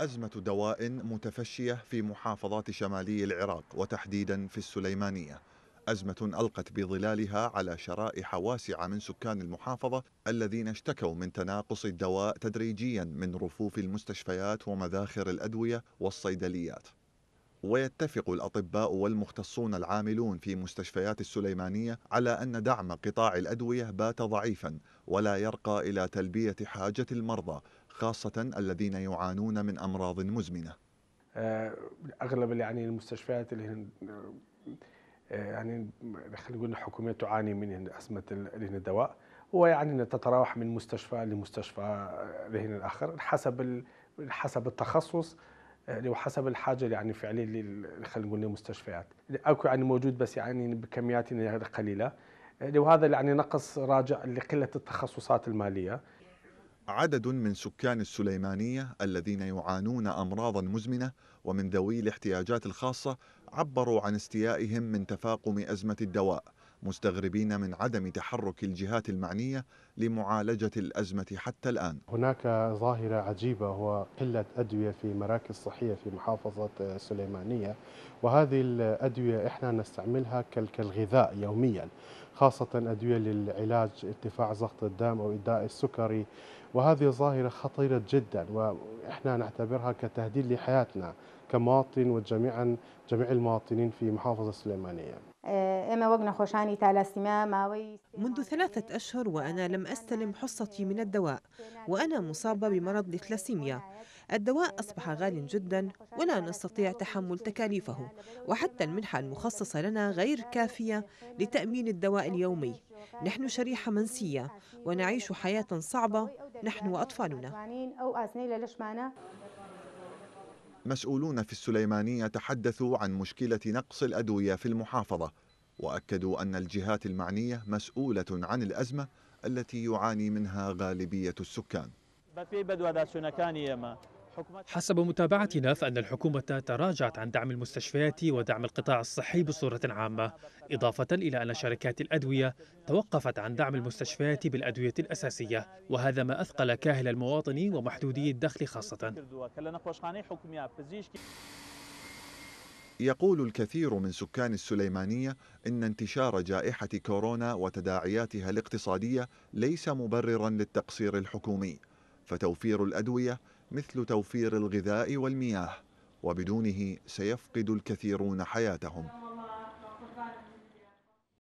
أزمة دواء متفشية في محافظات شمالي العراق وتحديدا في السليمانية أزمة ألقت بظلالها على شرائح واسعة من سكان المحافظة الذين اشتكوا من تناقص الدواء تدريجيا من رفوف المستشفيات ومذاخر الأدوية والصيدليات ويتفق الأطباء والمختصون العاملون في مستشفيات السليمانية على أن دعم قطاع الأدوية بات ضعيفا ولا يرقى إلى تلبية حاجة المرضى خاصة الذين يعانون من أمراض مزمنة آه، أغلب يعني المستشفيات اللي هن آه، يعني خلينا نقول الحكومية تعاني من أزمة الدواء ويعني تتراوح من مستشفى لمستشفى آه، لهن الآخر حسب حسب التخصص يعني وحسب الحاجه يعني فعليا خلينا نقول للمستشفيات اكو يعني موجود بس يعني بكميات يعني قليله يعني وهذا يعني نقص راجع لقله التخصصات الماليه عدد من سكان السليمانيه الذين يعانون امراضا مزمنه ومن ذوي الاحتياجات الخاصه عبروا عن استيائهم من تفاقم ازمه الدواء مستغربين من عدم تحرك الجهات المعنية لمعالجة الأزمة حتى الآن هناك ظاهرة عجيبة هو قلة أدوية في مراكز صحية في محافظة سليمانية وهذه الأدوية إحنا نستعملها كالغذاء يوميا خاصة أدوية للعلاج ارتفاع ضغط الدم أو إداء السكري وهذه ظاهرة خطيرة جدا وإحنا نعتبرها كتهديد لحياتنا كمواطن وجميعا جميع المواطنين في محافظة سليمانية آه، منذ ثلاثة أشهر وأنا لم أستلم حصتي من الدواء وأنا مصابة بمرض الثلاسيميا الدواء أصبح غالي جدا ولا نستطيع تحمل تكاليفه وحتى المنحة المخصصة لنا غير كافية لتأمين الدواء اليومي نحن شريحة منسية ونعيش حياة صعبة نحن وأطفالنا مسؤولون في السليمانية تحدثوا عن مشكلة نقص الأدوية في المحافظة وأكدوا أن الجهات المعنية مسؤولة عن الأزمة التي يعاني منها غالبية السكان حسب متابعتنا فأن الحكومة تراجعت عن دعم المستشفيات ودعم القطاع الصحي بصورة عامة إضافة إلى أن شركات الأدوية توقفت عن دعم المستشفيات بالأدوية الأساسية وهذا ما أثقل كاهل المواطن ومحدودي الدخل خاصة يقول الكثير من سكان السليمانية إن انتشار جائحة كورونا وتداعياتها الاقتصادية ليس مبررا للتقصير الحكومي فتوفير الأدوية مثل توفير الغذاء والمياه وبدونه سيفقد الكثيرون حياتهم